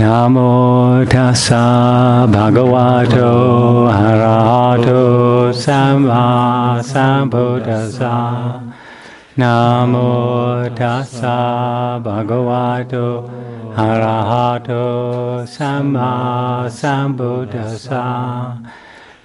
Namo tassa bhagavato arahato samma sambuddhassa. Namo tassa bhagavato arahato samma sambuddhassa.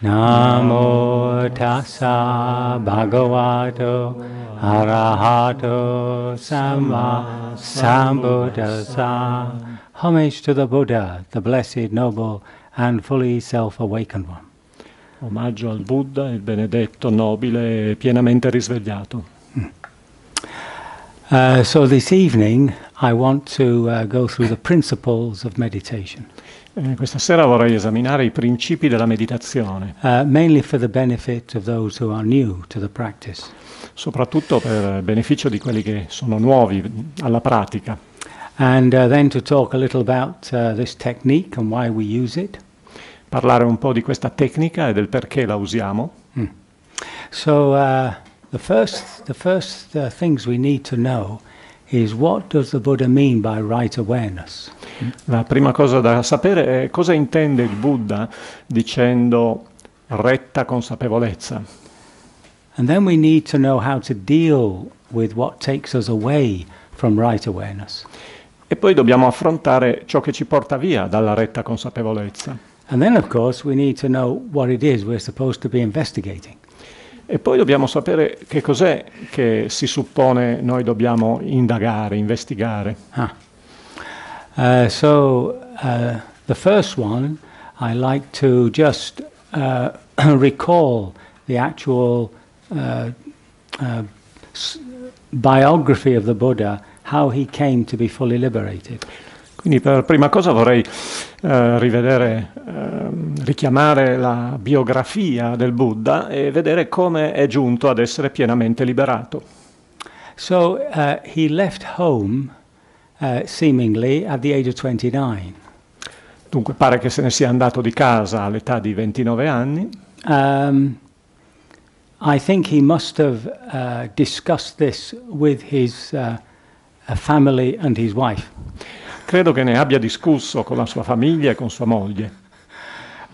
Namo tassa bhagavato arahato samma sambuddhassa. Homage to the Buddha, the blessed, noble and fully self-awakened one. Omaggio al Buddha, il benedetto, nobile e pienamente risvegliato. Hmm. Uh, so this evening I want to uh, go through the principles of meditation. Eh, questa sera vorrei esaminare i principi della meditazione. Uh, mainly for the benefit of those who are new to the practice. Soprattutto per beneficio di quelli che sono nuovi alla pratica and uh, then to talk a little about uh, this technique and why we use it. Parlare un po' di questa tecnica e del perché la usiamo. Mm. So uh, the first, the first uh, things we need to know is what does the Buddha mean by right awareness? La prima cosa da sapere è cosa intende il Buddha dicendo retta consapevolezza. And then we need to know how to deal with what takes us away from right awareness. E poi dobbiamo affrontare ciò che ci porta via dalla retta consapevolezza. E poi dobbiamo sapere che cos'è che si suppone noi dobbiamo indagare, investigare. Ah. Uh, so uh, the first one I like to just uh, recall the actual uh, uh, biography of the Buddha how he came to be fully liberated. Quindi per prima cosa vorrei eh, rivedere, eh, richiamare la biografia del Buddha e vedere come è giunto ad essere pienamente liberato. So uh, he left home uh, seemingly at the age of 29. Dunque pare che se ne sia andato di casa all'età di 29 anni. Um, I think he must have uh, discussed this with his uh, Credo che ne abbia discusso con la sua famiglia e con sua moglie.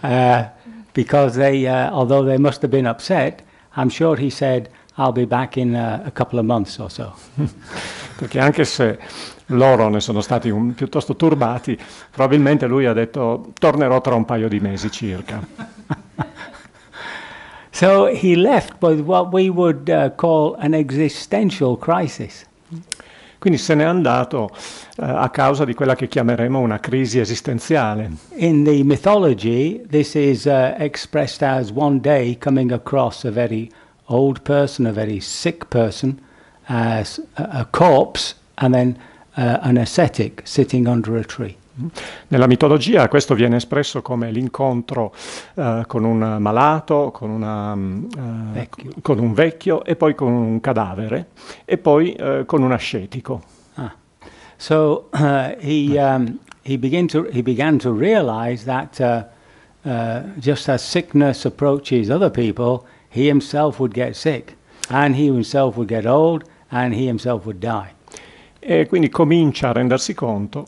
Uh, because they, uh, although they must have been upset, I'm sure he said, I'll be back in a, uh, a couple of months or so. Perché anche se loro ne sono stati un, piuttosto turbati, probabilmente lui ha detto tornerò tra un paio di mesi circa. so he left with what we would uh, call an existential crisis. Quindi se n'è andato eh, a causa di quella che chiameremo una crisi esistenziale. In the mythology this is uh, expressed as one day coming across a very old person, a very sick person, as a, a corpse and then uh, an ascetic sitting under a tree. Nella mitologia questo viene espresso come l'incontro eh, con un malato, con, una, mm, eh, con, un vecchio e poi con un cadavere e poi eh, con un ascetico. Ah. So uh, he, um, he, began to, he began to realize that uh, uh, just as sickness approaches other people, he himself would get sick and he himself would get old and he himself would die. E quindi comincia a rendersi conto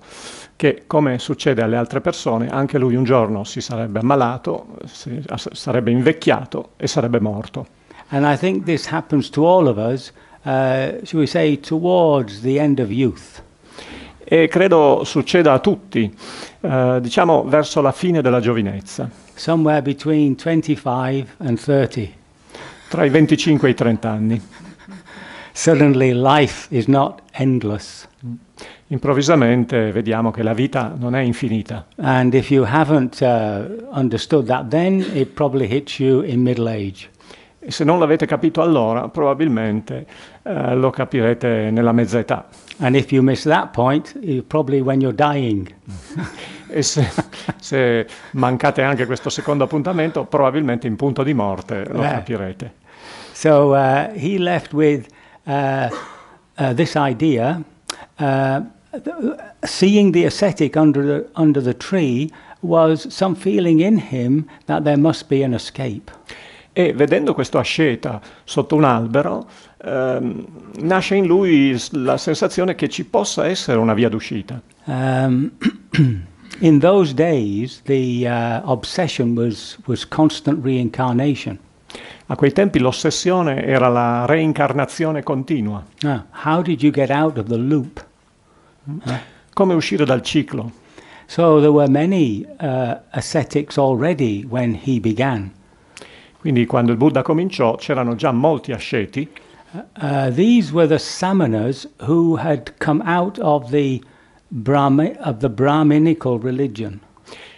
che come succede alle altre persone, anche lui un giorno si sarebbe ammalato, si, sarebbe invecchiato e sarebbe morto. And I think this happens to all of us, uh, shall we say, towards the end of youth. E credo succeda a tutti, uh, diciamo verso la fine della giovinezza. Somewhere between 25 and 30. Tra i 25 e i 30 anni. Suddenly life is not endless. Mm improvvisamente vediamo che la vita non è infinita. And if you haven't uh, understood that then, it probably hits you in middle age. E se non l'avete capito allora, probabilmente uh, lo capirete nella mezza età. And if you miss that point, probably when you're dying. e se, se, mancate anche questo secondo appuntamento, probabilmente in punto di morte lo yeah. capirete. So uh, he left with uh, uh this idea. Uh, seeing the ascetic under the, under the tree was some feeling in him that there must be an escape. E vedendo questo asceta sotto un albero, um, nasce in lui la sensazione che ci possa essere una via d'uscita. Um, in those days the uh, obsession was, was constant reincarnation. A quei tempi l'ossessione era la reincarnazione continua. Ah, how did you get out of the loop? Eh? Come uscire dal ciclo? So there were many uh, ascetics already when he began. Quindi quando il Buddha cominciò c'erano già molti asceti. Uh, uh these were the samanas who had come out of the, Brahmi- of the Brahminical religion.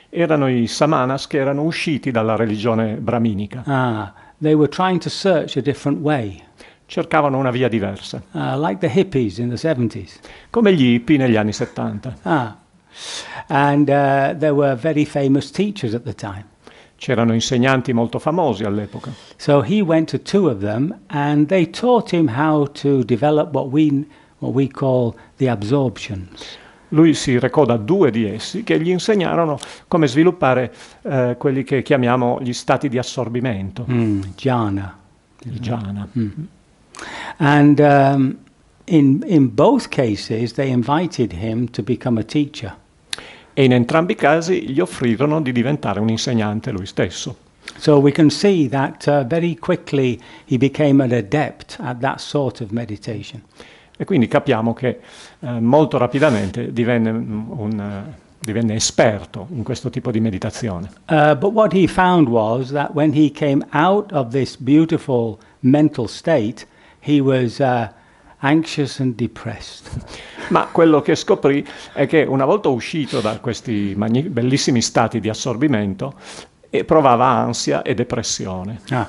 Erano i samanas che erano usciti dalla religione brahminica. Ah, they were trying to search a different way cercavano una via diversa. Uh, like Come gli hippie negli anni 70. Ah. And uh, there were very famous teachers at the time. C'erano insegnanti molto famosi all'epoca. So he went to two of them and they taught him how to develop what we, what we call the absorptions. Lui si recò da due di essi che gli insegnarono come sviluppare eh, quelli che chiamiamo gli stati di assorbimento. Mm, jhana. Il jhana. Mm. And um, in, in both cases they invited him to become a teacher. E in entrambi i casi gli offrirono di diventare un insegnante lui stesso. So we can see that uh, very quickly he became an adept at that sort of meditation. E quindi capiamo che eh, molto rapidamente divenne, mm, un, eh, divenne, esperto in questo tipo di meditazione. Uh, but what he found was that when he came out of this beautiful mental state, Was, uh, Ma quello che scoprì è che una volta uscito da questi bellissimi stati di assorbimento, eh, provava ansia e depressione. Ah.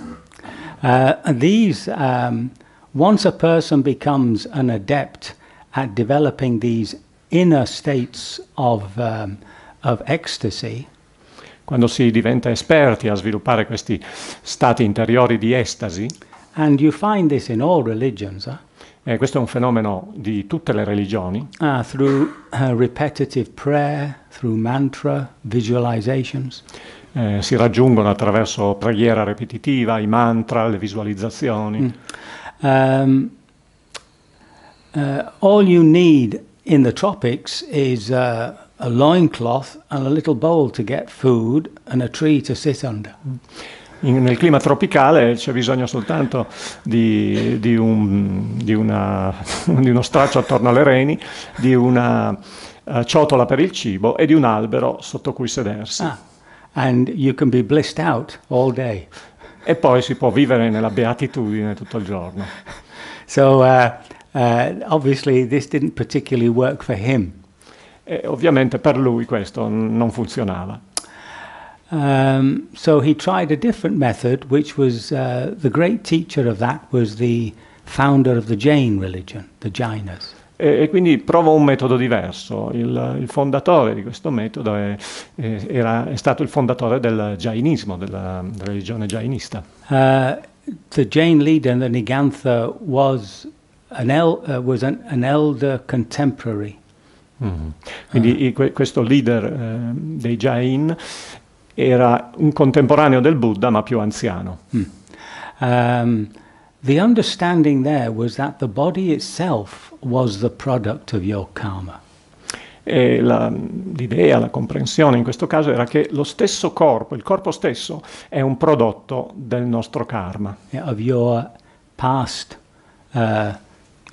Uh, these, um, once a person becomes an adept at developing these inner states of, um, of ecstasy, quando si diventa esperti a sviluppare questi stati interiori di estasi, And you find this in all religions. Huh? Eh, questo è un fenomeno di tutte le religioni. Uh, through uh, repetitive prayer, through mantra, visualizations. Eh, si raggiungono attraverso preghiera ripetitiva, i mantra, le visualizzazioni. Mm. Um, uh, all you need in the tropics is uh, a loincloth and a little bowl to get food and a tree to sit under. Mm. in, nel clima tropicale c'è bisogno soltanto di, di, un, di, una, di uno straccio attorno alle reni, di una uh, ciotola per il cibo e di un albero sotto cui sedersi. Ah, and you can be blissed out all day. E poi si può vivere nella beatitudine tutto il giorno. So, uh, uh, obviously, this didn't particularly work for him. E ovviamente per lui questo non funzionava. Um, so he tried a different method, which was uh, the great teacher of that was the founder of the Jain religion, the Jainas. E, e quindi prova un metodo diverso. Il, il fondatore di questo metodo è, è, era, è, stato il fondatore del Jainismo, della, della religione jainista. Uh, the Jain leader, the Nigantha, was an, el, uh, was an, an elder contemporary. Mm. Quindi uh. i, questo leader eh, dei Jain era un contemporaneo del Buddha ma più anziano. Mm. Um, the understanding there was that the body itself was the product of your karma. E la, l'idea, la comprensione in questo caso era che lo stesso corpo, il corpo stesso, è un prodotto del nostro karma. Yeah, of your past uh,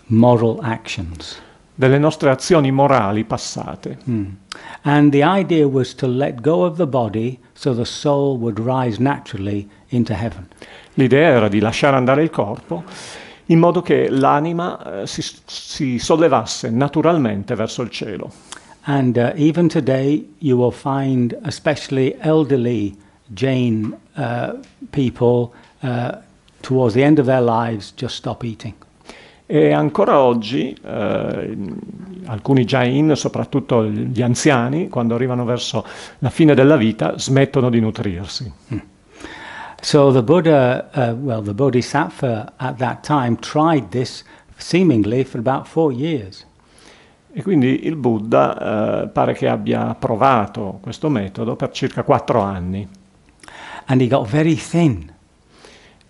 moral actions delle nostre azioni morali passate. Mm. And the idea was to let go of the body so the soul would rise naturally into heaven. L'idea era di lasciare andare il corpo in modo che l'anima eh, si, si, sollevasse naturalmente verso il cielo. And uh, even today you will find especially elderly Jain uh, people uh, towards the end of their lives just stop eating. E ancora oggi, eh, alcuni già in, soprattutto gli anziani, quando arrivano verso la fine della vita, smettono di nutrirsi. Hmm. So the Buddha, uh, well, the Bodhisattva at that time tried this seemingly for about four years. E quindi il Buddha uh, pare che abbia provato questo metodo per circa quattro anni. And he got very thin.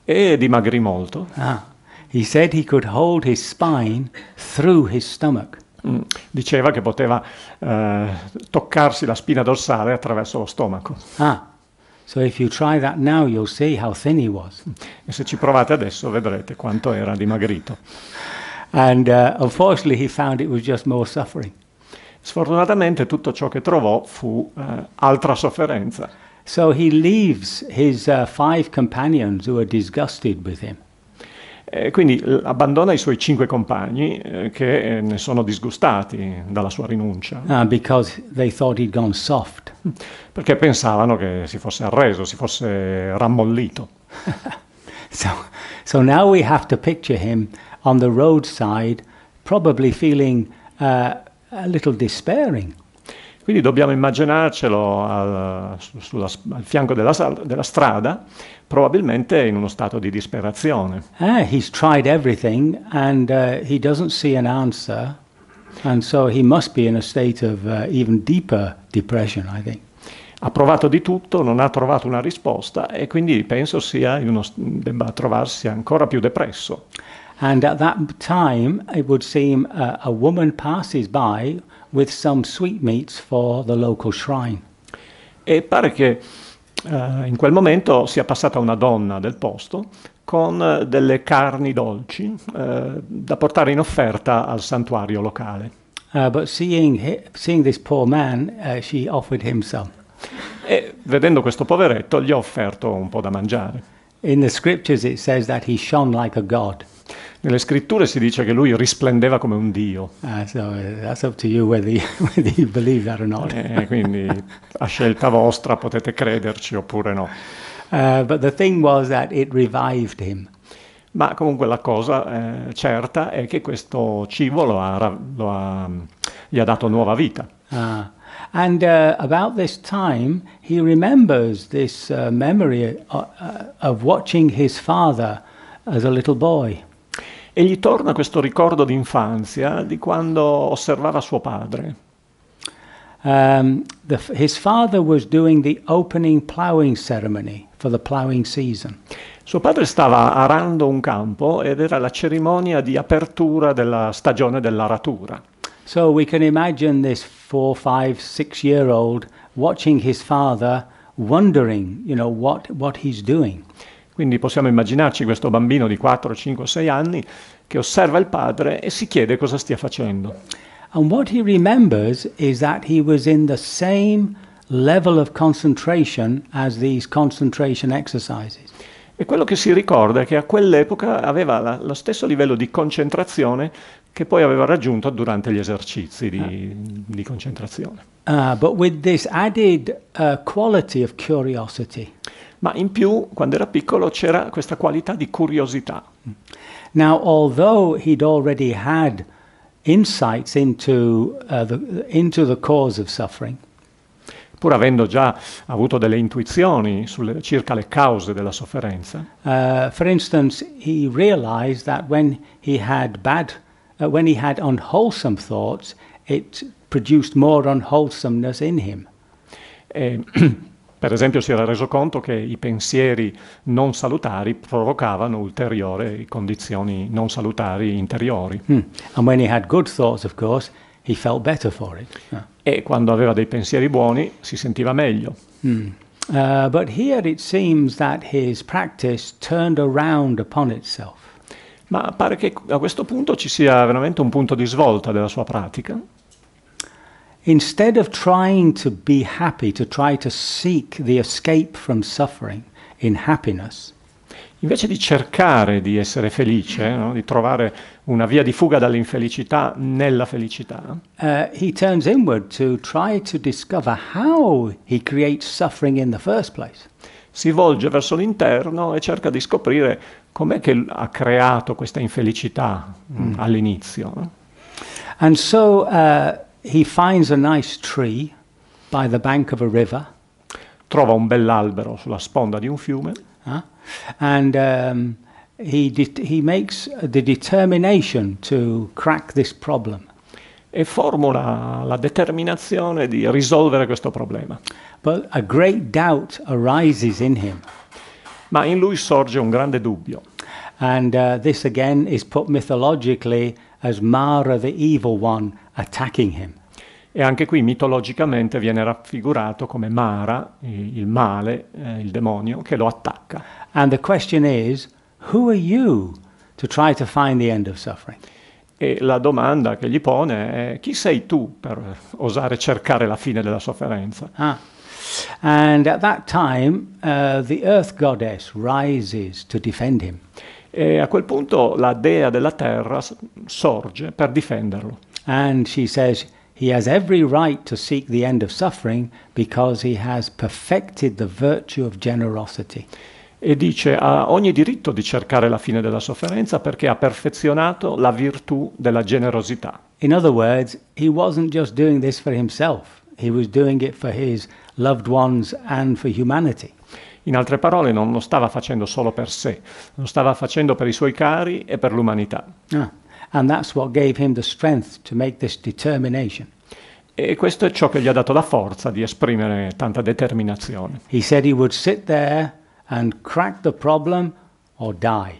E dimagrì molto. Ah, He said he could hold his spine through his stomach. Mm. Diceva che poteva eh, toccarsi la spina dorsale attraverso lo stomaco. Ah. So if you try that now you'll see how thin he was. Mm. E se ci provate adesso vedrete quanto era dimagrito. And uh, unfortunately he found it was just more suffering. Sfortunatamente tutto ciò che trovò fu uh, altra sofferenza. So he leaves his uh, five companions who are disgusted with him. Eh, quindi abbandona i suoi cinque compagni eh, che eh, ne sono disgustati dalla sua rinuncia. Ah, Perché pensavano che si fosse arreso, si fosse rammollito. so, so now we have to picture him on the roadside, probably feeling uh, a little despairing. Quindi dobbiamo immaginarcelo al, sulla, al fianco della, della, strada, probabilmente in uno stato di disperazione. Ah, he's tried everything and uh, he doesn't see an answer. And so he must be in a state of uh, even deeper depression, I think. Ha provato di tutto, non ha trovato una risposta e quindi penso sia in uno, debba trovarsi ancora più depresso. And at that time it would seem uh, a woman passes by with some sweetmeats for the local shrine. E pare che uh, in quel momento sia passata una donna del posto con eh, delle carni dolci uh, da portare in offerta al santuario locale. Uh, but seeing, he, seeing this poor man, uh, she offered him some. E vedendo questo poveretto gli ha offerto un po' da mangiare. In the scriptures it says that he shone like a god. Nelle scritture si dice che lui risplendeva come un dio. Uh, so eh, that's up to you whether you, whether you believe that or not. eh, quindi a scelta vostra potete crederci oppure no. Uh, but the thing was that it revived him. Ma comunque la cosa eh, certa è che questo cibo lo ha, lo ha, gli ha dato nuova vita. Ah. And uh, about this time, he remembers this uh, memory of, uh, uh, of watching his father as a little boy e gli torna questo ricordo d'infanzia di quando osservava suo padre. Um, the, his father was doing the opening plowing ceremony for the plowing season. Suo padre stava arando un campo ed era la cerimonia di apertura della stagione dell'aratura. So we can imagine this 4, 5, 6 year old watching his father wondering, you know, what, what he's doing. Quindi possiamo immaginarci questo bambino di 4, 5, 6 anni che osserva il padre e si chiede cosa stia facendo. And what he remembers is that he was in the same level of concentration as these concentration exercises. E quello che si ricorda è che a quell'epoca aveva la, lo stesso livello di concentrazione che poi aveva raggiunto durante gli esercizi di, di concentrazione. Uh, but with this added uh, quality of curiosity ma in più quando era piccolo c'era questa qualità di curiosità. Now, although he'd already had insights into, uh, the, into the cause of suffering, pur avendo già avuto delle intuizioni sulle, circa le cause della sofferenza. Uh, for instance, he realized that when he had bad, uh, when he had unwholesome thoughts, it produced more unwholesomeness in him. E, Per esempio si era reso conto che i pensieri non salutari provocavano ulteriori condizioni non salutari interiori. Mm. And when he had good thoughts, of course, he felt better for it. Ah. E quando aveva dei pensieri buoni si sentiva meglio. Mm. Uh, but here it seems that his practice turned around upon itself. Ma pare che a questo punto ci sia veramente un punto di svolta della sua pratica. Instead of trying to be happy, to try to seek the escape from suffering in happiness, invece di cercare di essere felice, no? di trovare una via di fuga dall'infelicità nella felicità, uh, he turns inward to try to discover how he creates suffering in the first place. Si volge verso l'interno e cerca di scoprire com'è che ha creato questa infelicità mm. mm. all'inizio. And so uh, He finds a nice tree by the bank of a river. Trova un bell'albero sulla sponda di un fiume. Uh, and um, he, he makes the determination to crack this problem. E formula la determinazione di risolvere questo problema. But a great doubt arises in him. Ma in lui sorge un grande dubbio. And uh, this again is put mythologically as Mara the evil one attacking him. E anche qui mitologicamente viene raffigurato come Mara, il male, eh, il demonio, che lo attacca. And the question is, who are you to try to find the end of suffering? E la domanda che gli pone è chi sei tu per osare cercare la fine della sofferenza? Ah. And at that time uh, the earth goddess rises to defend him. E a quel punto la dea della terra sorge per difenderlo. And she says, He has every right to seek the end of suffering because he has perfected the virtue of generosity. E dice ha ogni diritto di cercare la fine della sofferenza perché ha perfezionato la virtù della generosità. In other words, he wasn't just doing this for himself, he was doing it for his loved ones and for humanity. In altre parole, non lo stava facendo solo per sé, lo stava facendo per i suoi cari e per l'umanità. Ah, e questo è ciò che gli ha dato la forza di esprimere tanta determinazione. He said he would sit there and crack the problem or die.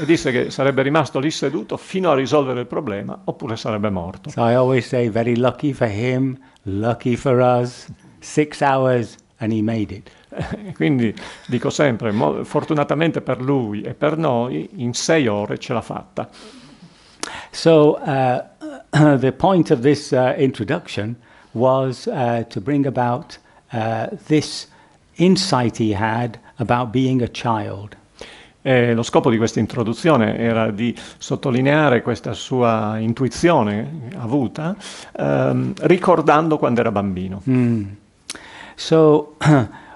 E disse che sarebbe rimasto lì seduto fino a risolvere il problema oppure sarebbe morto. So I always say very lucky for him, lucky for us, six hours and he made it. Quindi dico sempre, fortunatamente per lui e per noi, in sei ore ce l'ha fatta. So uh, the point of this uh, introduction was uh, to bring about uh, this insight he had about being a child. Eh, lo scopo di questa introduzione era di sottolineare questa sua intuizione avuta um, ricordando quando era bambino. Mm. So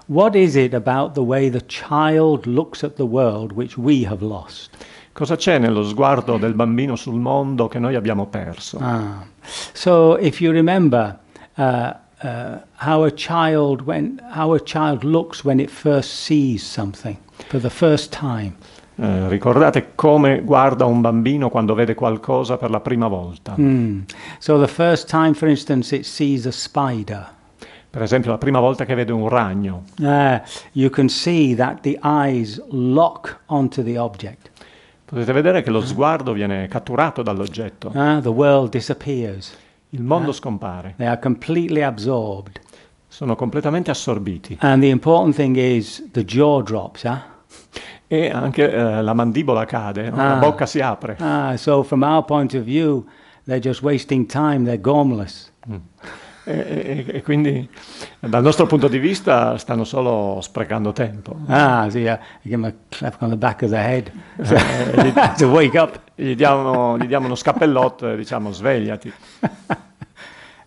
What is it about the way the child looks at the world which we have lost? Cosa c'è nello sguardo del bambino sul mondo che noi abbiamo perso? Ah. So if you remember uh, uh, how a child when how a child looks when it first sees something for the first time. Eh, ricordate come guarda un bambino quando vede qualcosa per la prima volta. Mm. So the first time for instance it sees a spider. Per esempio, la prima volta che vedo un ragno. Uh, you can see that the eyes lock onto the object. Potete vedere che lo sguardo viene catturato dall'oggetto. Uh, the world disappears. Il mondo uh, scompare. They are completely absorbed. Sono completamente assorbiti. And the important thing is the jaw drops, eh? E anche uh, la mandibola cade, no? la bocca si apre. Ah, so from our point of view, they're just wasting time, they're gormless. Mm e, e, e, quindi dal nostro punto di vista stanno solo sprecando tempo. Ah sì, uh, eh, give him a clap on the back of the head eh, eh, gli, to wake up. Gli diamo, gli diamo uno scappellotto e diciamo svegliati.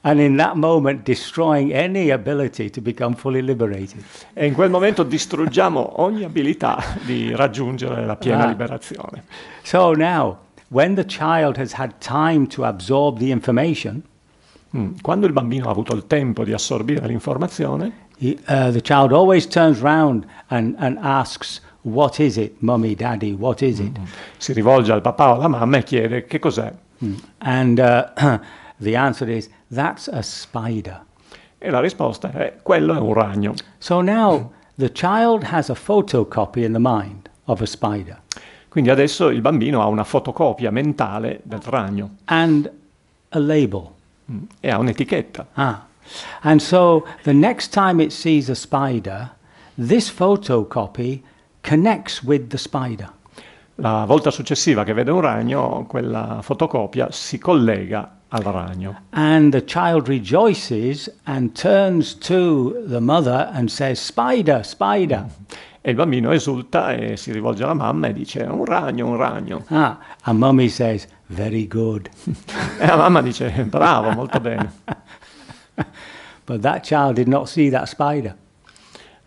And in that moment destroying any ability to become fully liberated. E in quel momento distruggiamo ogni abilità di raggiungere la piena ah. liberazione. So now, when the child has had time to absorb the information, Mm. Quando il bambino ha avuto il tempo di assorbire l'informazione, he, uh, the child always turns round and, and asks, What is it, mommy, daddy, what is it? Mm-hmm. Si rivolge al papà o alla mamma e chiede che cos'è. Mm. And uh, the answer is, That's a spider. E la risposta è, quello è un ragno. So now the child has a photocopy in the mind of a spider. Quindi adesso il bambino ha una fotocopia mentale del ragno. And a label. Mm. E ha un'etichetta. Ah. And so the next time it sees a spider, this photocopy connects with the spider. La volta successiva che vede un ragno, quella fotocopia si collega al ragno. And the child rejoices and turns to the mother and says, Spider, spider. Mm-hmm. E il bambino esulta e si rivolge alla mamma e dice, un ragno, un ragno. Ah, and mommy says, Very good. e la eh, mamma dice, bravo, molto bene. But that child did not see that spider.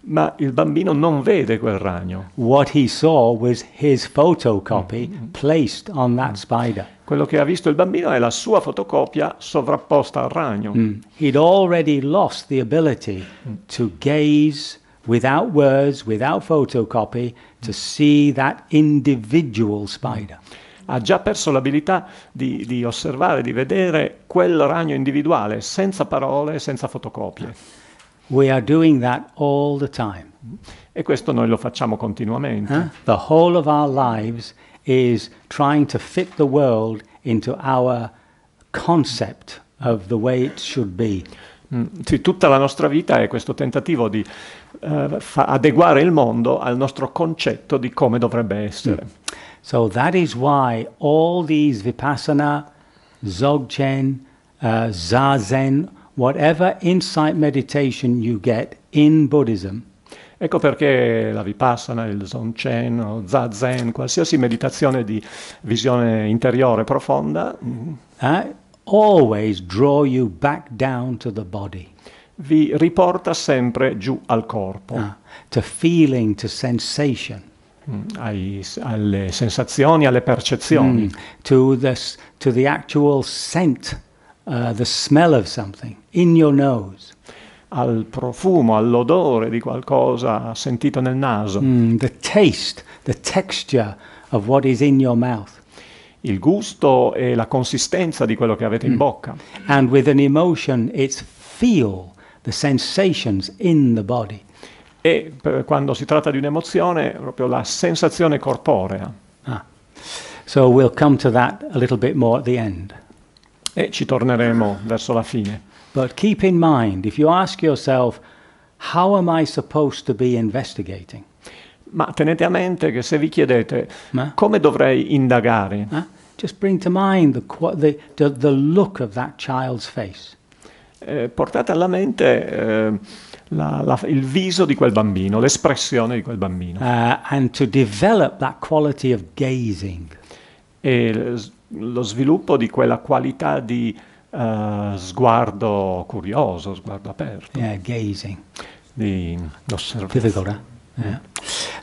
Ma il bambino non vede quel ragno. What he saw was his photocopy mm -hmm. placed on that spider. Quello che ha visto il bambino è la sua fotocopia sovrapposta al ragno. Mm. He'd already lost the ability mm. to gaze without words, without photocopy, to see that individual spider. Mm. ha già perso l'abilità di, di osservare, di vedere quel ragno individuale senza parole, senza fotocopie. We are doing that all the time. E questo noi lo facciamo continuamente. Huh? The whole of our lives is trying to fit the world into our concept of the way it should be. Mm, sì, tutta la nostra vita è questo tentativo di uh, adeguare il mondo al nostro concetto di come dovrebbe essere. Mm. So that is why all these vipassana, zogchen, uh, zazen, whatever insight meditation you get in Buddhism. Ecco perché la vipassana, il zonchen o zazen, qualsiasi meditazione di visione interiore profonda uh, always draw you back down to the body. Vi riporta sempre giù al corpo. Uh, to feeling, to sensation. Mm, ai, alle sensazioni, alle percezioni. Mm. To, the, to the actual scent, uh, the smell of something in your nose. Al profumo, all'odore di qualcosa sentito nel naso. Mm. The taste, the texture of what is in your mouth. Il gusto e la consistenza di quello che avete in mm. bocca. And with an emotion it's feel, the sensations in the body e per, eh, quando si tratta di un'emozione, proprio la sensazione corporea. Ah. So we'll come to that a little bit more at the end. E ci torneremo verso la fine. But keep in mind, if you ask yourself, how am I supposed to be investigating? Ma tenete a mente che se vi chiedete Ma? come dovrei indagare, Ma? just bring to mind the, the, the look of that child's face. Eh, portate alla mente eh, la, la, il viso di quel bambino, l'espressione di quel bambino. Uh, and to develop that quality of gazing. E lo sviluppo di quella qualità di uh, sguardo curioso, sguardo aperto. Yeah, gazing. Di Difficult, eh? yeah.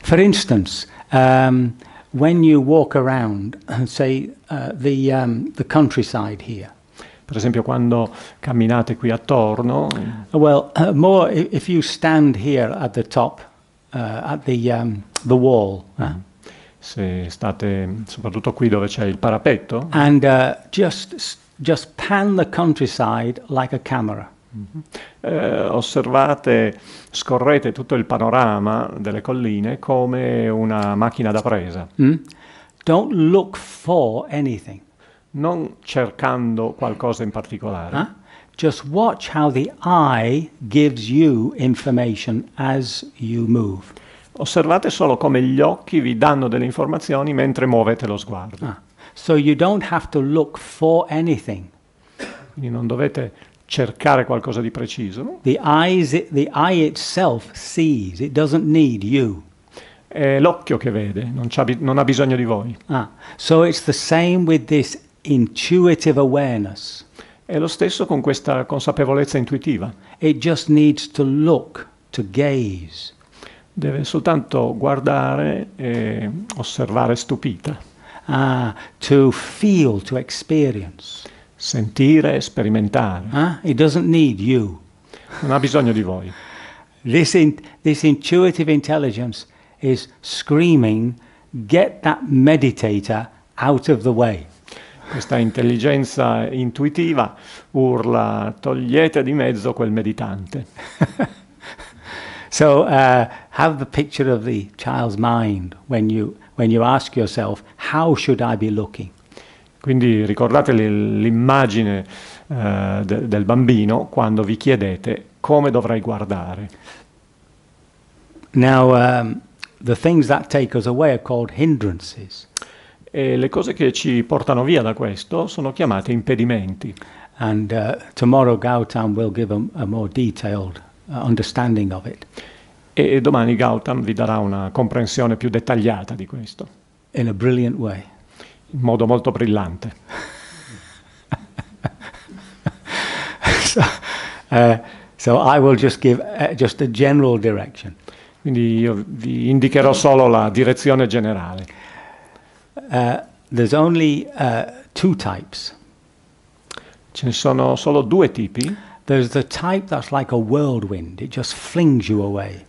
For instance, um, when you walk around, say, uh, the, um, the countryside here, per esempio quando camminate qui attorno. Well, uh, more if you stand here at the top, uh, at the, um, the wall. Mm Se state soprattutto qui dove c'è il parapetto. And uh, just, just pan the countryside like a camera. Mm -hmm. eh, osservate, scorrete tutto il panorama delle colline come una macchina da presa. Mm? Don't look for anything non cercando qualcosa in particolare. Huh? Just watch how the eye gives you information as you move. Osservate solo come gli occhi vi danno delle informazioni mentre muovete lo sguardo. Ah. So you don't have to look for anything. Quindi non dovete cercare qualcosa di preciso. The, eyes, the eye itself sees, it doesn't need you. È l'occhio che vede, non, non ha bisogno di voi. Ah. So it's the same with this intuitive awareness. È lo stesso con questa consapevolezza intuitiva. It just needs to look, to gaze. Deve soltanto guardare e osservare stupita. Ah, to feel, to experience. Sentire, sperimentare. Ah, it doesn't need you. Non ha bisogno di voi. This, in, this intuitive intelligence is screaming, get that meditator out of the way questa intelligenza intuitiva urla togliete di mezzo quel meditante. so uh, have the picture of the child's mind when you, when you ask yourself how should I be looking? Quindi ricordate l'immagine uh, de del bambino quando vi chiedete come dovrei guardare. Now um, the things that take us away are called hindrances. E le cose che ci portano via da questo sono chiamate impedimenti. And uh, tomorrow Gautam will give a, a more detailed uh, understanding of it. E domani Gautam vi darà una comprensione più dettagliata di questo. In a brilliant way. In modo molto brillante. so, uh, so I will just give uh, just a general direction. Quindi io vi indicherò solo la direzione generale. Uh, there's only uh, two types. Ce ne sono solo due tipi. There's the type that's like a whirlwind, it just flings you away.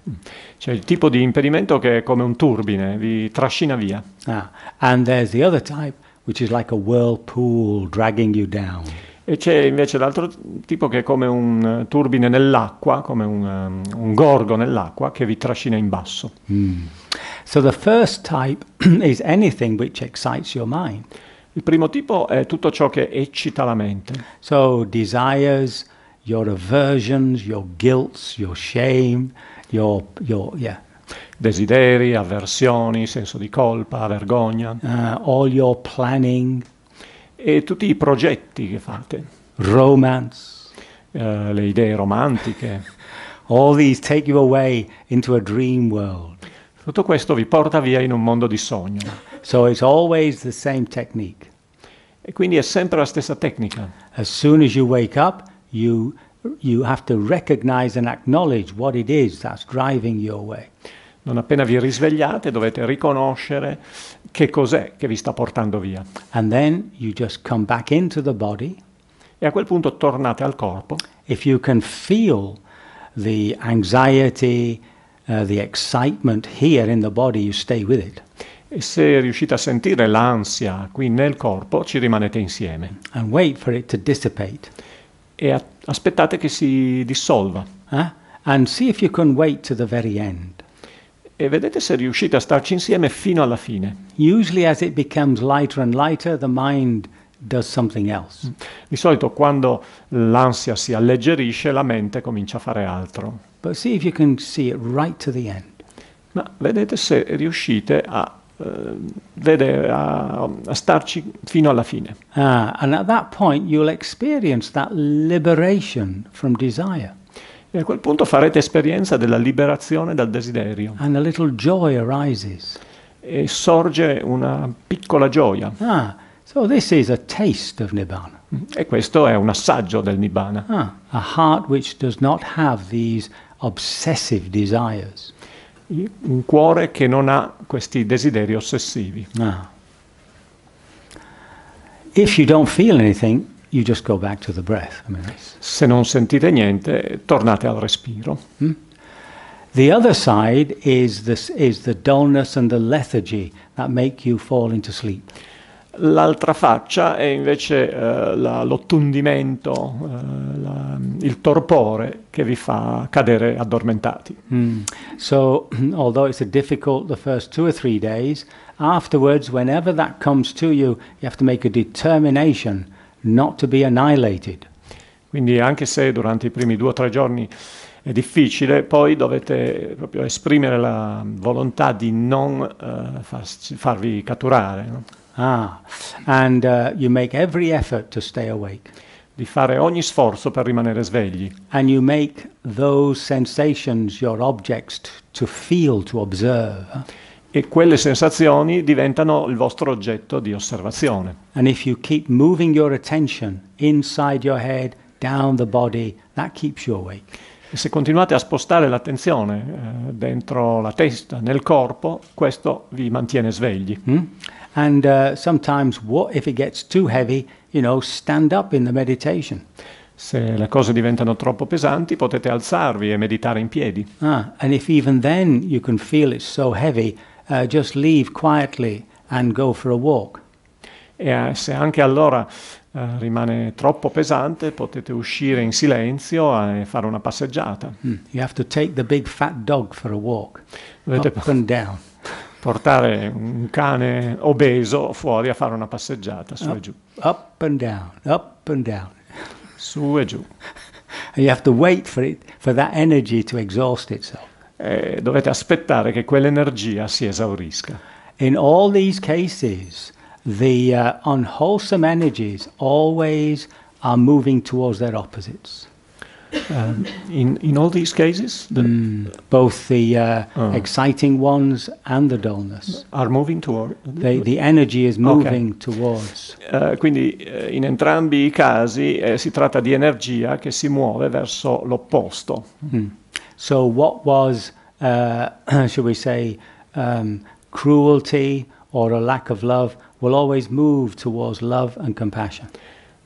C'è il tipo di impedimento che è come un turbine, vi trascina via. Ah, and there's the other type which is like a whirlpool dragging you down. E c'è invece l'altro tipo che è come un eh, turbine nell'acqua, come un, um, un gorgo nell'acqua che vi trascina in basso. Mm. So the first type is anything which excites your mind. Il primo tipo è tutto ciò che eccita la mente. So desires, your aversions, your guilts, your shame, your, your yeah. Desideri, avversioni, senso di colpa, vergogna. Uh, all your planning. E tutti i progetti che fate. Romance. Uh, le idee romantiche. all these take you away into a dream world. Tutto questo vi porta via in un mondo di sogno. So e quindi è sempre la stessa tecnica. As soon as you wake up, you, you have to recognize and acknowledge what it is that's driving you away. Non appena vi risvegliate dovete riconoscere che cos'è che vi sta portando via. Body, e a quel punto tornate al corpo. If you can feel the anxiety, uh, the excitement here in the body, you stay with it. E se riuscite a sentire l'ansia qui nel corpo, ci rimanete insieme. And wait for it to dissipate. E a- aspettate che si dissolva. Eh? And see if you can wait to the very end. E vedete se riuscite a starci insieme fino alla fine. Usually as it becomes lighter and lighter, the mind does something else. Mm. Di solito quando l'ansia si alleggerisce, la mente comincia a fare altro. But see if you can see it right to the end. Ma vedete se riuscite a eh, vedere, a, a, starci fino alla fine. Ah, and at that point you'll experience that liberation from desire. E a quel punto farete esperienza della liberazione dal desiderio. And a little joy arises. E sorge una piccola gioia. Ah, so this is a taste of Nibbana. E questo è un assaggio del Nibbana. Ah, a heart which does not have these obsessive desires. Un cuore che non ha questi desideri ossessivi. Ah. If you don't feel anything, you just go back to the breath. I mean, Se non sentite niente, tornate al respiro. Hmm? The other side is, this, is the dullness and the lethargy that make you fall into sleep. L'altra faccia è invece eh, la, l'ottundimento, eh, la, il torpore che vi fa cadere addormentati. Mm. So, although it's difficult the first two or three days, afterwards, whenever that comes to you, you have to make a determination not to be annihilated. Quindi anche se durante i primi due o tre giorni è difficile, poi dovete proprio esprimere la volontà di non eh, farci, farvi catturare. No? Ah, and uh, you make every effort to stay awake. Di fare ogni sforzo per rimanere svegli. And you make those sensations your objects to feel, to observe. E quelle sensazioni diventano il vostro oggetto di osservazione. And if you keep moving your attention inside your head, down the body, that keeps you awake. E se continuate a spostare l'attenzione eh, dentro la testa, nel corpo, questo vi mantiene svegli. Mm? And uh, sometimes, what if it gets too heavy? You know, stand up in the meditation. Se le cose diventano troppo pesanti, potete alzarvi e meditare in piedi. Ah, and if even then you can feel it's so heavy, uh, just leave quietly and go for a walk. E eh, se anche allora uh, rimane troppo pesante, potete uscire in silenzio e fare una passeggiata. Mm. You have to take the big fat dog for a walk. Dovete, up and down portare un cane obeso fuori a fare una passeggiata su up, e giù. Up and down, up and down. Su e giù. And you have to wait for, it, for that energy to exhaust itself. E eh, dovete aspettare che quell'energia si esaurisca. In all these cases, the uh, unwholesome energies always are moving towards their opposites. um, in in all these cases, the mm. both the uh, oh. exciting ones and the dullness are moving toward. the energy is moving okay. towards. Uh, quindi uh, in entrambi i casi eh, si tratta di energia che si muove verso l'opposto. Mm. So what was, uh, should we say, um, cruelty or a lack of love will always move towards love and compassion.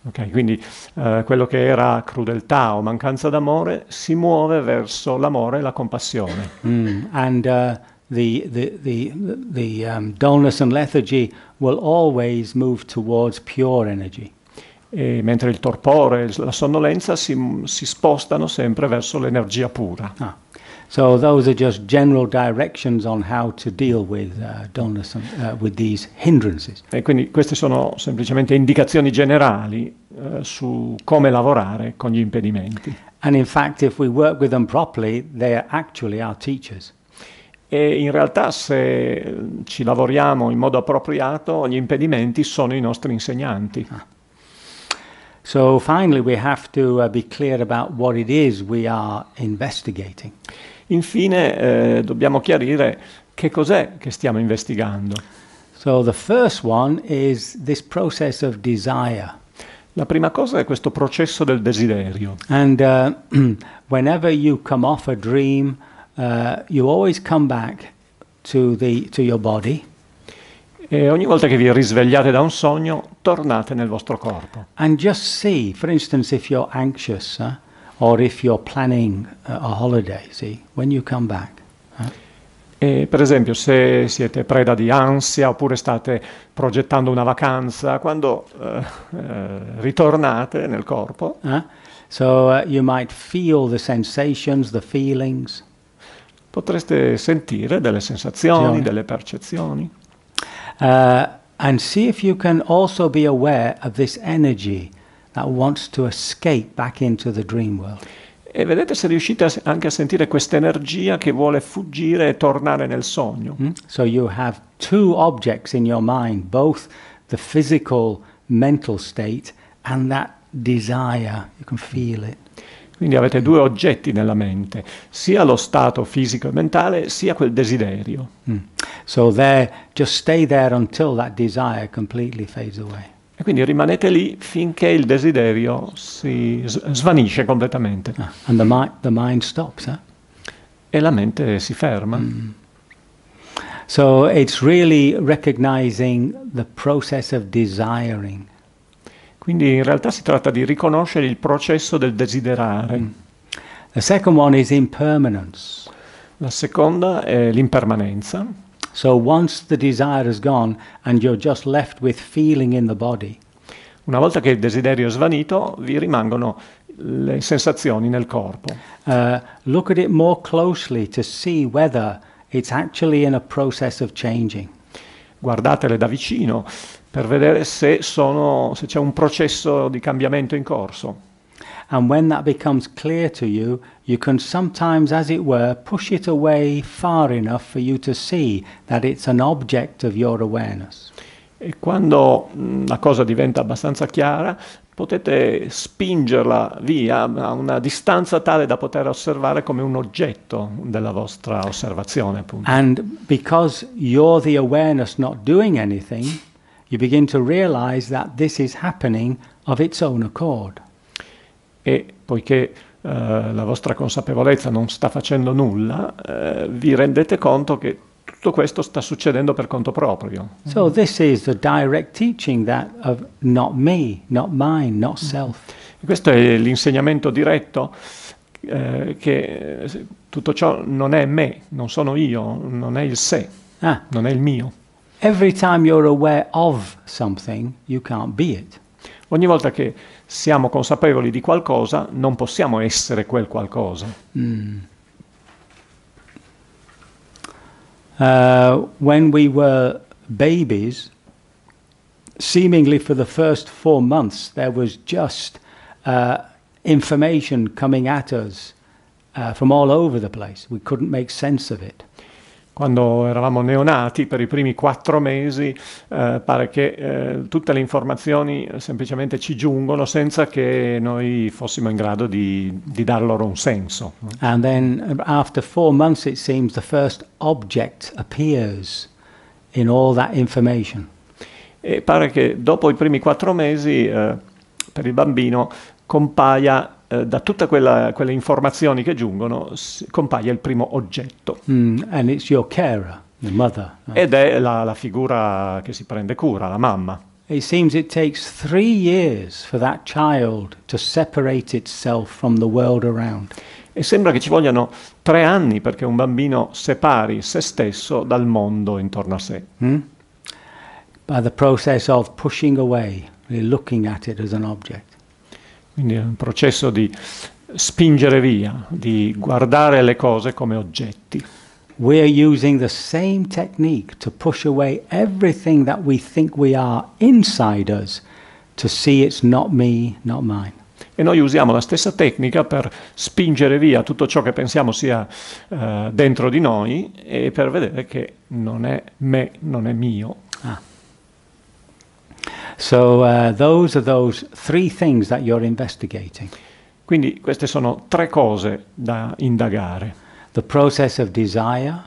Okay, quindi eh, quello che era crudeltà o mancanza d'amore si muove verso l'amore e la compassione. Mm. And uh, the, the, the, the um, dullness and lethargy will always move towards pure energy e mentre il torpore, e la sonnolenza si, si spostano sempre verso l'energia pura. Ah. So those are just general directions on how to deal with uh, uh, with these hindrances. E quindi queste sono semplicemente indicazioni generali uh, su come lavorare con gli impedimenti. And in fact if we work with them properly they are actually our teachers. E in realtà se eh, ci lavoriamo in modo appropriato gli impedimenti sono i nostri insegnanti. Ah. So finally we have to uh, be clear about what it is we are investigating. Infine eh, dobbiamo chiarire che cos'è che stiamo investigando. So the first one is this process of desire. La prima cosa è questo processo del desiderio. And uh, whenever you come off a dream, uh, you always come back to the to your body. E ogni volta che vi risvegliate da un sogno, tornate nel vostro corpo. And just see, for instance, if you're anxious eh? or if you're planning a holiday, see, when you come back. Eh? E per esempio, se siete preda di ansia oppure state progettando una vacanza, quando eh, eh ritornate nel corpo. Eh? So uh, you might feel the sensations, the feelings. Potreste sentire delle sensazioni, delle percezioni. Uh, and see if you can also be aware of this energy that wants to escape back into the dream world. E vedete se riuscite anche a sentire questa energia che vuole fuggire e tornare nel sogno. Mm? So you have two objects in your mind, both the physical mental state and that desire. You can feel it. Quindi avete due oggetti nella mente, sia lo stato fisico e mentale, sia quel desiderio. Mm. So there, just stay there until that desire completely fades away. E quindi rimanete lì finché il desiderio si svanisce completamente. Ah, and the, mi- the mind stops, eh? E la mente si ferma. Mm. So it's really recognizing the process of desiring. Quindi in realtà si tratta di riconoscere il processo del desiderare. Mm. The second one is impermanence. La seconda è l'impermanenza. So once the desire is gone and you're just left with feeling in the body. Una volta che il desiderio è svanito, vi rimangono le sensazioni nel corpo. Uh, look at it more closely to see whether it's actually in a process of changing. Guardatele da vicino per vedere se, sono, se c'è un processo di cambiamento in corso. And when that becomes clear to you, you can sometimes, as it were, push it away far enough for you to see that it's an object of your awareness. E quando mm, la cosa diventa abbastanza chiara, potete spingerla via a una distanza tale da poter osservare come un oggetto della vostra osservazione, appunto. And because you're the awareness not doing anything, you begin to realize that this is happening of its own accord. e poiché eh, la vostra consapevolezza non sta facendo nulla, eh, vi rendete conto che tutto questo sta succedendo per conto proprio. So this is the direct teaching that of not me, not mine, not self. questo è l'insegnamento diretto eh, che eh, tutto ciò non è me, non sono io, non è il sé, ah. non è il mio. Every time you're aware of something, you can't be it. Ogni volta che siamo consapevoli di qualcosa, non possiamo essere quel qualcosa. Mm. Uh, when we were babies, seemingly for the first four months, there was just uh, information coming at us uh, from all over the place. We couldn't make sense of it quando eravamo neonati per i primi quattro mesi, eh, pare che eh, tutte le informazioni eh, semplicemente ci giungono senza che noi fossimo in grado di, di dar loro un senso. And then uh, after four months it seems the first object appears in all that information. E pare che dopo i primi quattro mesi eh, per il bambino compaia eh, da tutte quelle informazioni che giungono compaia il primo oggetto. Mm, and it's your carer, the mother. Ed è la, la figura che si prende cura, la mamma. It seems it takes three years for that child to separate itself from the world around. E sembra che ci vogliano tre anni perché un bambino separi se stesso dal mondo intorno a sé. Mm? By the process of pushing away, looking at it as an object. Quindi è un processo di spingere via, di guardare le cose come oggetti. We are using the same technique to push away everything that we think we are inside us to see it's not me, not mine. E noi usiamo la stessa tecnica per spingere via tutto ciò che pensiamo sia uh, dentro di noi e per vedere che non è me, non è mio. Ah. So uh, those are those three things that you're investigating. Quindi queste sono tre cose da indagare. The process of desire.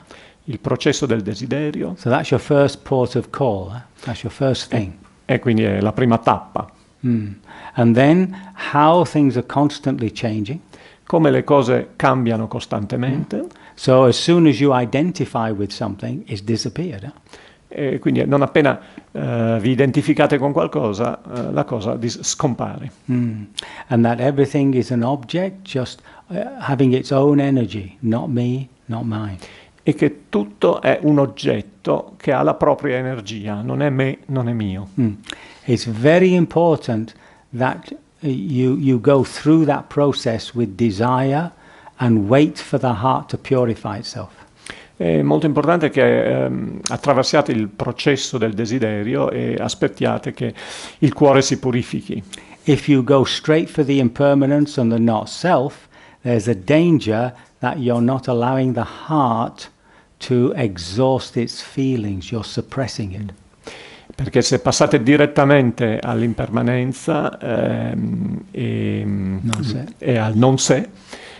Il processo del desiderio. So that's your first port of call. Eh? That's your first thing. E, e, quindi è la prima tappa. Mm. And then how things are constantly changing. Come le cose cambiano costantemente. Mm. So as soon as you identify with something, it's disappeared. Eh? E quindi non appena uh, vi identificate con qualcosa, uh, la cosa dis- scompare. Mm. And that everything is an object just eh, having its own energy, not me, not mine. E che tutto è un oggetto che ha la propria energia, non è me, non è mio. Mm. It's very important that you, you go through that process with desire and wait for the heart to purify itself. È molto importante che ehm, attraversiate il processo del desiderio e aspettiate che il cuore si purifichi. If you go straight for the impermanence and the not self, there's a danger that you're not allowing the heart to exhaust its feelings, you're suppressing it. Perché se passate direttamente all'impermanenza ehm, e, e al non sé,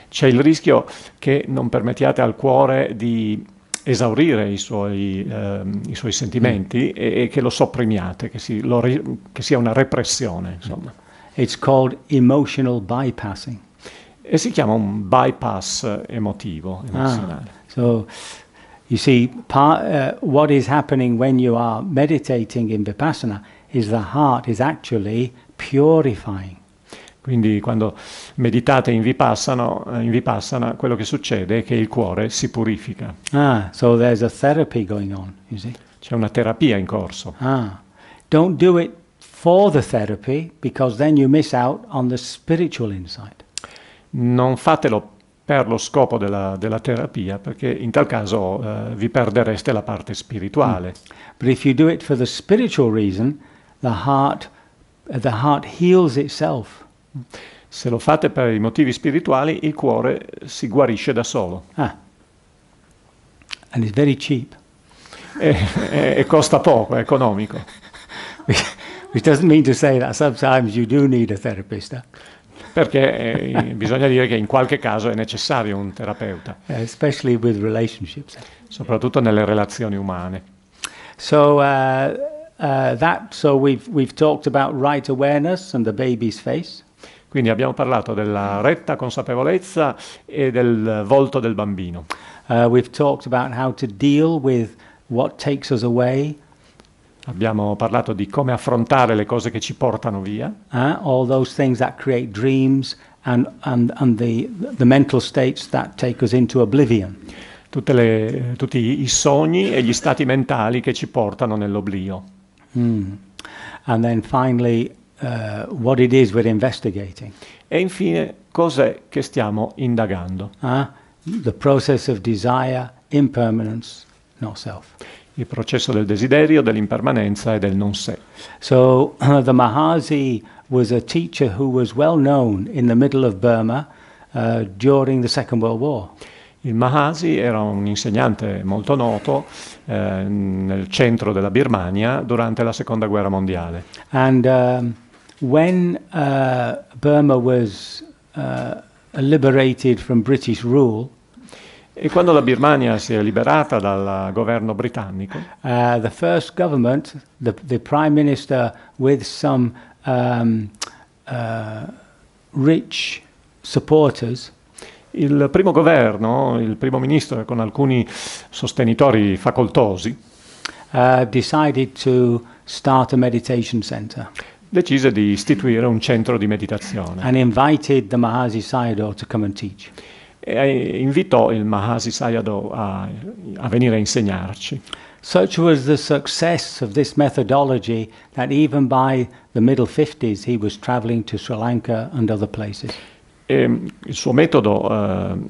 c'è il rischio che non permettiate al cuore di esaurire i suoi, ehm, i suoi sentimenti mm. e, e, che lo sopprimiate, che, si, lo, che sia una repressione. Insomma. Mm. It's called emotional bypassing. E si chiama un bypass emotivo, ah, emozionale. Ah, so you see, part, uh, what is happening when you are meditating in vipassana is the heart is actually purifying. Quindi quando meditate in Vipassana, eh, in Vipassana, quello che succede è che il cuore si purifica. Ah, so there's a therapy going on, you see? C'è una terapia in corso. Ah. Don't do it for the therapy because then you miss out on the spiritual insight. Non fatelo per lo scopo della, della terapia perché in tal caso uh, vi perdereste la parte spirituale. Mm. But if you do it for the spiritual reason, the heart the heart heals itself. Se lo fate per i motivi spirituali, il cuore si guarisce da solo. Ah. And it's very cheap. E, e, e costa poco, è economico. Which doesn't mean to say that sometimes you do need a therapist. Huh? Eh? Perché eh, bisogna dire che in qualche caso è necessario un terapeuta. Uh, especially with relationships. Eh? Soprattutto nelle relazioni umane. So, uh, uh, that, so we've, we've talked about right awareness and the baby's face. Quindi abbiamo parlato della retta consapevolezza e del volto del bambino. Uh, we've talked about how to deal with what takes us away. Abbiamo parlato di come affrontare le cose che ci portano via. Uh, all those things that create dreams and, and, and the, the mental states that take us into oblivion. Le, tutti i sogni e gli stati mentali che ci portano nell'oblio. Mm. And then finally uh, what it is we're investigating. E infine, cos'è che stiamo indagando? Uh, the process of desire, impermanence, no self. Il processo del desiderio, dell'impermanenza e del non sé. So uh, the Mahazi was a teacher who was well known in the middle of Burma uh, during the Second World War. Il Mahasi era un insegnante molto noto eh, nel centro della Birmania durante la Seconda Guerra Mondiale. And, um, when uh, Burma was uh, liberated from British rule, e quando la Birmania si è liberata dal governo britannico, uh, the first government, the, the prime minister with some um, uh, rich supporters, il primo governo, il primo ministro con alcuni sostenitori facoltosi, uh, decided to start a meditation center. decise di istituire un centro di meditazione. And invited the Mahasi Sayadaw to come and teach. E eh, invitò il Mahasi Sayadaw a, a venire a insegnarci. Such was the success of this methodology that even by the middle 50s he was traveling to Sri Lanka and other places. E mm, il suo metodo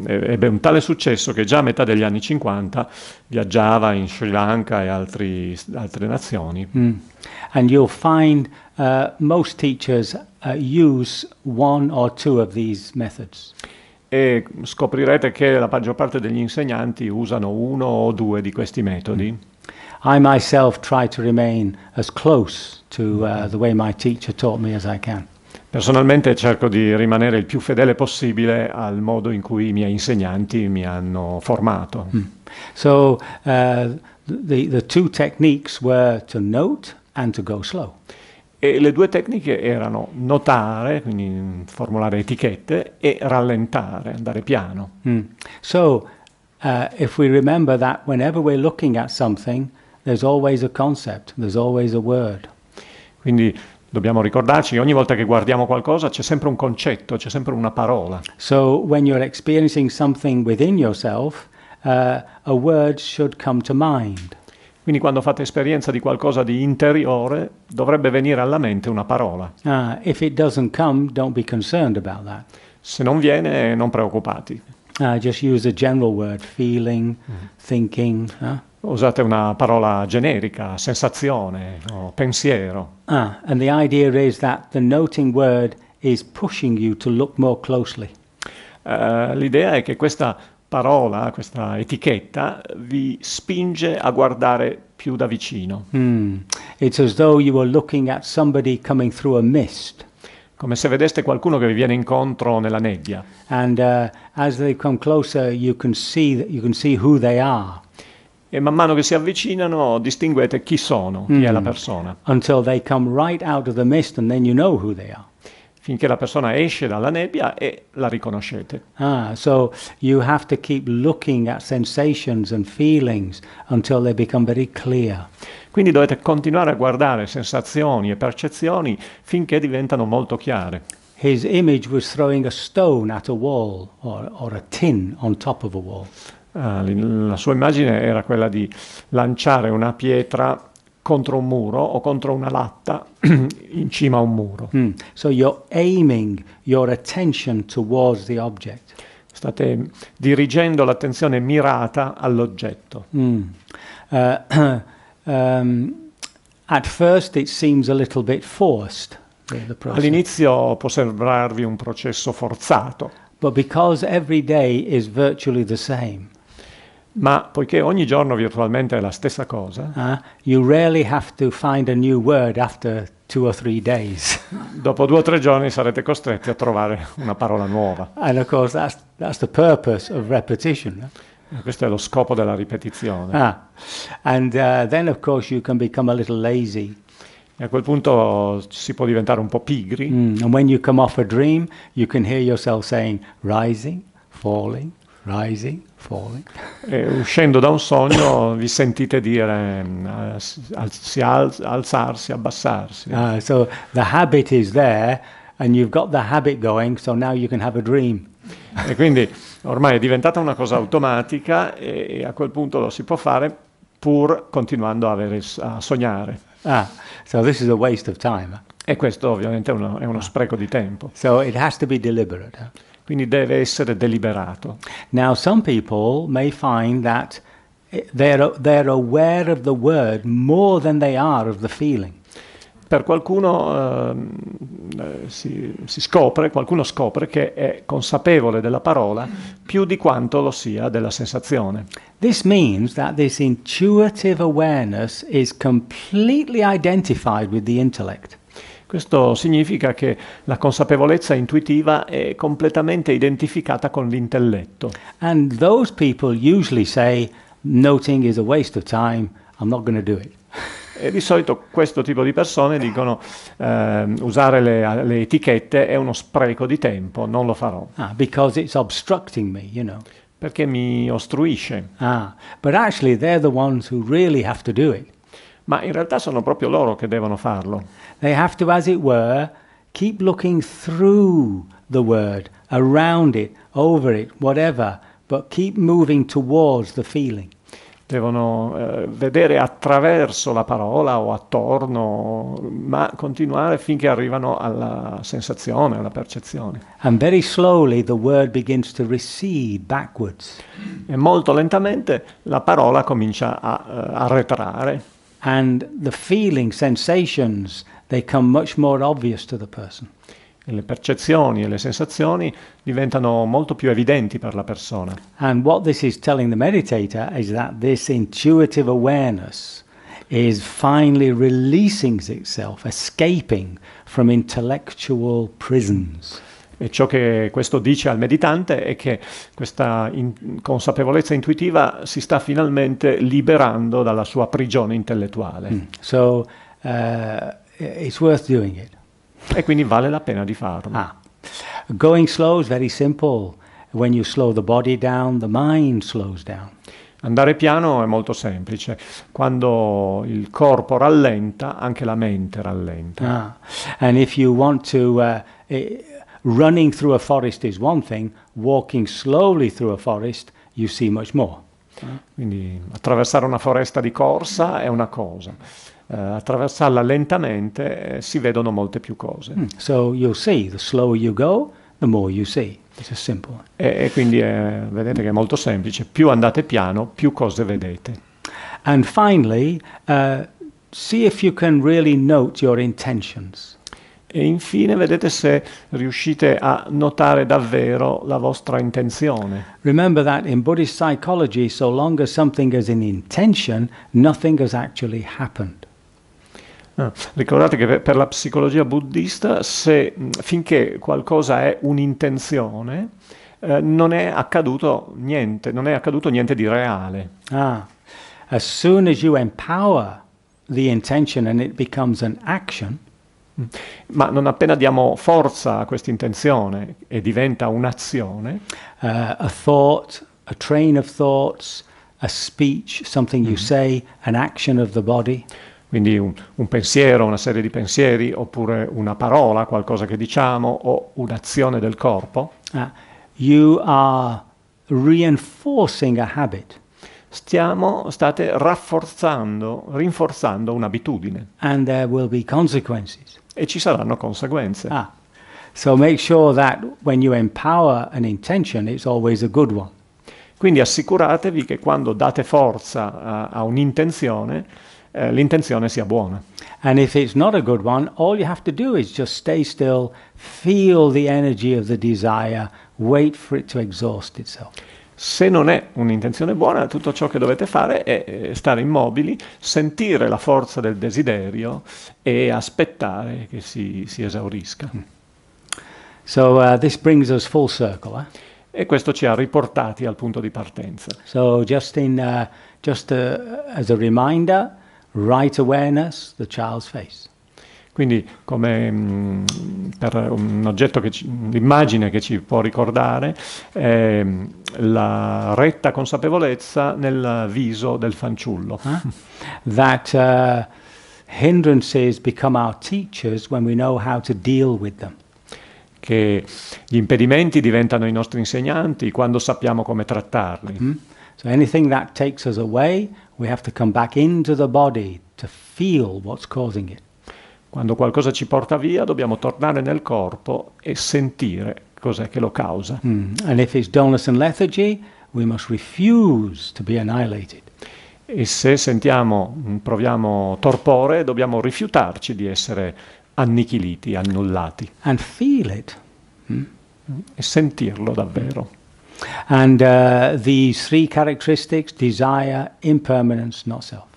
eh, ebbe un tale successo che già a metà degli anni 50 viaggiava in Sri Lanka e altri, altre nazioni. Mm. And you'll find uh, most teachers uh, use one or two of these methods. E scoprirete che la maggior parte degli insegnanti usano uno o due di questi metodi. Mm. I myself try to remain as close to uh, the way my teacher taught me as I can. Personalmente cerco di rimanere il più fedele possibile al modo in cui i miei insegnanti mi hanno formato. Mm. So uh, the, the two techniques were to note and to go slow. E le due tecniche erano notare, quindi formulare etichette, e rallentare, andare piano. Mm. So uh, if we remember that whenever we're looking at something, there's always a concept, there's always a word. Quindi Dobbiamo ricordarci che ogni volta che guardiamo qualcosa c'è sempre un concetto, c'è sempre una parola. So when you're experiencing something within yourself, uh, a word should come to mind. Quindi quando fate esperienza di qualcosa di interiore, dovrebbe venire alla mente una parola. Uh, if it doesn't come, don't be concerned about that. Se non viene, non preoccupati. Uh, just use a general word, feeling, mm. thinking. Huh? Usate una parola generica, sensazione o pensiero. Ah, and the idea is that the noting word is pushing you to look more closely. Uh, l'idea è che questa parola, questa etichetta vi spinge a guardare più da vicino. Mm. It's as though you were looking at somebody coming through a mist. Come se vedeste qualcuno che vi viene incontro nella nebbia. And uh, as they come closer you can see, you can see who they are e man mano che si avvicinano distinguete chi sono, chi mm. è la mm. persona. Until they come right out of the mist and then you know who they are. Finché la persona esce dalla nebbia e la riconoscete. Ah, so you have to keep looking at sensations and feelings until they become very clear. Quindi dovete continuare a guardare sensazioni e percezioni finché diventano molto chiare. His image was throwing a stone at a wall or, or a tin on top of a wall. Ah, la sua immagine era quella di lanciare una pietra contro un muro o contro una latta in cima a un muro. Mm. So you're aiming your attention towards the object. State dirigendo l'attenzione mirata all'oggetto. Mm. Uh, um, at first it seems a little bit forced. All'inizio può sembrarvi un processo forzato. But because every day is virtually the same. Ma poiché ogni giorno virtualmente è la stessa cosa, uh, you rarely have to find a new word after two or three days. dopo due o tre giorni sarete costretti a trovare una parola nuova. And of course that's, that's the purpose of repetition. No? Eh, questo è lo scopo della ripetizione. Ah. And uh, then of course you can become a little lazy. E a quel punto si può diventare un po' pigri. Mm. And when you come off a dream, you can hear yourself saying rising, falling, rising, e uscendo da un sogno vi sentite dire eh, si alzarsi, abbassarsi. Uh, so the habit is there and you've got the habit going, so now you can have a dream. e quindi ormai è diventata una cosa automatica e, a quel punto lo si può fare pur continuando a, avere, a sognare. Ah, so this is a waste of time. E questo ovviamente è uno, è uno spreco di tempo. So it has to be deliberate quindi deve essere deliberato. Now some people may find that they're, they're aware of the word more than they are of the feeling. Per qualcuno ehm, eh, si, si scopre, qualcuno scopre che è consapevole della parola più di quanto lo sia della sensazione. This means that this intuitive awareness is completely identified with the intellect. Questo significa che la consapevolezza intuitiva è completamente identificata con l'intelletto. And those people usually say noting is a waste of time, I'm not going to do it. E di solito questo tipo di persone dicono eh, usare le, le, etichette è uno spreco di tempo, non lo farò. Ah, because it's obstructing me, you know. Perché mi ostruisce. Ah, but actually they're the ones who really have to do it ma in realtà sono proprio loro che devono farlo. They have to, as it were, keep looking through the word, around it, over it, whatever, but keep moving towards the feeling. Devono eh, vedere attraverso la parola o attorno, ma continuare finché arrivano alla sensazione, alla percezione. And very slowly the word begins to recede backwards. E molto lentamente la parola comincia a, a eh, arretrare. and the feeling, sensations, they come much more obvious to the person. le percezioni e le sensazioni diventano molto più evidenti per la persona. And what this is telling the meditator is that this intuitive awareness is finally releasing itself, escaping from intellectual prisons. E ciò che questo dice al meditante è che questa in- consapevolezza intuitiva si sta finalmente liberando dalla sua prigione intellettuale. Mm. So, uh, it's worth doing it. E quindi vale la pena di farlo. Ah. Going slow is very simple. When you slow the body down, the mind slows down. Andare piano è molto semplice. Quando il corpo rallenta, anche la mente rallenta. Ah. And if you want to uh, running through a forest is one thing, walking slowly through a forest you see much more. Quindi attraversare una foresta di corsa è una cosa, uh, attraversarla lentamente eh, si vedono molte più cose. Mm. So you'll see, the slower you go, the more you see. It's simple. E, e quindi eh, vedete che è molto semplice, più andate piano, più cose vedete. And finally, uh, see if you can really note your intentions e infine vedete se riuscite a notare davvero la vostra intenzione. Remember that in Buddhist psychology so long as something is in intention, nothing has actually happened. Ah, ricordate che per la psicologia buddista se, mm, finché qualcosa è un'intenzione eh, non è accaduto niente, non è accaduto niente di reale. Ah. As soon as you empower the intention and it becomes an action Mm. Ma non appena diamo forza a questa intenzione e diventa un'azione, uh, a thought, a train of thoughts, a speech, something you mm-hmm. say, an action of the body. Quindi un, un, pensiero, una serie di pensieri, oppure una parola, qualcosa che diciamo, o un'azione del corpo. Uh, you are reinforcing a habit. Stiamo, state rafforzando, rinforzando un'abitudine. And there will be consequences e ci saranno conseguenze. Ah. So make sure that when you empower an intention, it's always a good one. Quindi assicuratevi che quando date forza a, eh, a un'intenzione, eh, l'intenzione sia buona. And if it's not a good one, all you have to do is just stay still, feel the energy of the desire, wait for it to exhaust itself. Se non è un'intenzione buona, tutto ciò che dovete fare è eh, stare immobili, sentire la forza del desiderio e aspettare che si, si esaurisca. So uh, this brings us full circle. Eh? E questo ci ha riportati al punto di partenza. So just, in, uh, just a, uh, as a reminder, right awareness, the child's face. Quindi come mh, mm, per un oggetto, che ci, un'immagine che ci può ricordare, è ehm, la retta consapevolezza nel viso del fanciullo. Huh? That uh, hindrances become our teachers when we know how to deal with them che gli impedimenti diventano i nostri insegnanti quando sappiamo come trattarli. Mm-hmm. So anything that takes us away, we have to come back into the body to feel what's causing it. Quando qualcosa ci porta via dobbiamo tornare nel corpo e sentire cos'è che lo causa. Mm. And if it's dullness and lethargy, we must refuse to be annihilated. E se sentiamo, mm, proviamo torpore, dobbiamo rifiutarci di essere annichiliti, annullati. And feel it. Mm. E sentirlo davvero. And uh, these three characteristics, desire, impermanence, not self.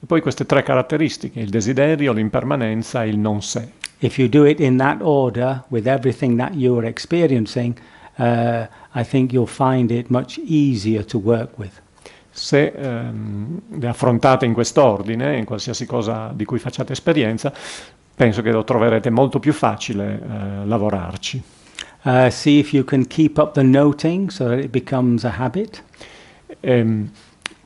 E poi queste tre caratteristiche, il desiderio, l'impermanenza e il non sé. If you do it in that order with everything that you're experiencing, uh, I think you'll find it much easier to work with. Se um, le affrontate in quest'ordine, in qualsiasi cosa di cui facciate esperienza, penso che lo troverete molto più facile uh, lavorarci. Uh, see if you can keep up the noting so that it becomes a habit. Um,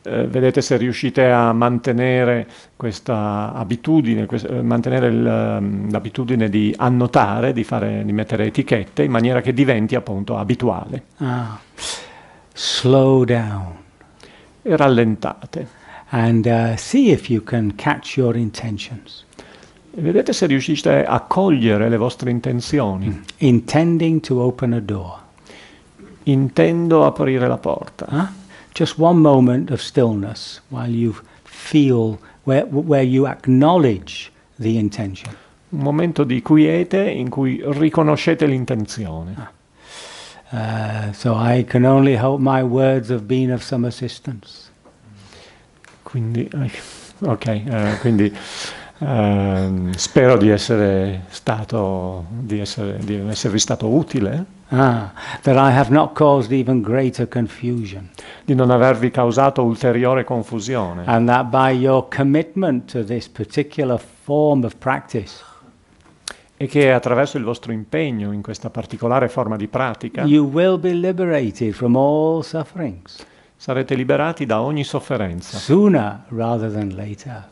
eh, vedete se riuscite a mantenere questa abitudine, quest- eh, mantenere il, ehm, l'abitudine di annotare, di, fare, di, mettere etichette in maniera che diventi appunto abituale. Ah. Slow down. E rallentate. And uh, see if you can catch your intentions. vedete se riuscite a cogliere le vostre intenzioni. Mm. Intending to open a door. Intendo aprire la porta. Huh? just one moment of stillness while you feel, where, where you acknowledge the intention. Un momento di quiete in cui riconoscete l'intenzione. Ah. Uh, so I can only hope my words have been of some assistance. Quindi, ok, uh, quindi Ehm, spero di essere stato, di, essere, di esservi stato utile. Ah, that I have not caused even greater confusion. Di non avervi causato ulteriore confusione. And that by your commitment to this particular form of practice. E che attraverso il vostro impegno in questa particolare forma di pratica. You will be liberated from all Sarete liberati da ogni sofferenza. Sooner rather than later.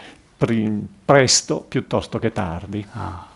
prim- presto piuttosto che tardi. Ah.